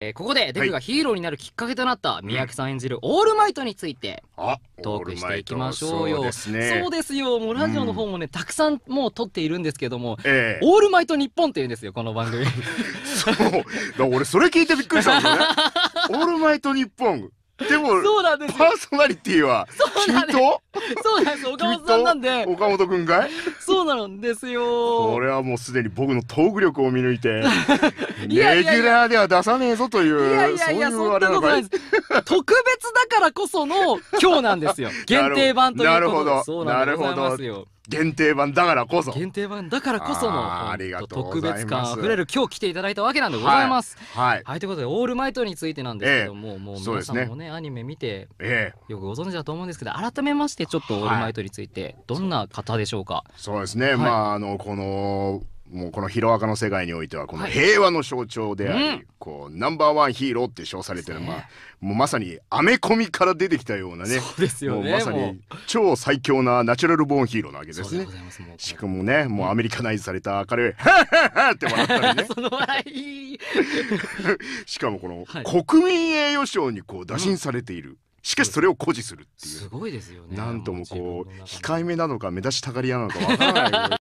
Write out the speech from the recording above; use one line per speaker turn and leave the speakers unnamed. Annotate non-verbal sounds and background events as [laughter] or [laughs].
えー、ここでデクがヒーローになるきっかけとなった三宅さん演じるオールマイトについてトークしていきましょうよ。そうすね。そうですよ。もうラジオの方もね、たくさんもう撮っているんですけども、ええ、オールマイト日本って言うんですよ、この番組。そう。だ俺それ聞いてびっ
くりしたんだよね。[laughs] オールマイト日本。でも、そうなんですパーソナリティは、そうなんです。君とそうなんです。岡本さんなんで。岡本君かいそうなんですよこれはもうすでに僕のトーク力を見抜いて [laughs] いやいやいやレギュラーでは出さねえぞといういやいやいやそんなことない
です特別だからこその
今日なんですよ [laughs] 限定版ということなるほどそうなんでございますよ限定版だからこそ限定版だからこそのありがとう特別感あふれる
今日来ていただいたわけなんでございます。
はい、はい、はい、ということ
で「オールマイト」についてなんですけども、えー、もう皆さんもね、ね、アニメ見て、えー、よくご存知だと思うんですけど改めましてちょ
っと「オールマイト」についてどんな方でしょうか、はい、そうですね、はい、まああのこのもうこのヒロアカの世界においてはこの平和の象徴であり、はい、こうナンバーワンヒーローって称されてる、ね、まあもうまさにアメコミから出てきたようなねそうですよねまさに超最強なナチュラルボーンヒーローなわけですねしかもねもうアメリカナイズされた彼る [laughs] ハッハッハッ!」って笑ったりね [laughs] その笑い [laughs] しかもこの国民栄誉賞にこう打診されている、しかしそれを誇示するっていうすごいですよねなんともこう控えめなのか目立ちたがり屋なのかわからない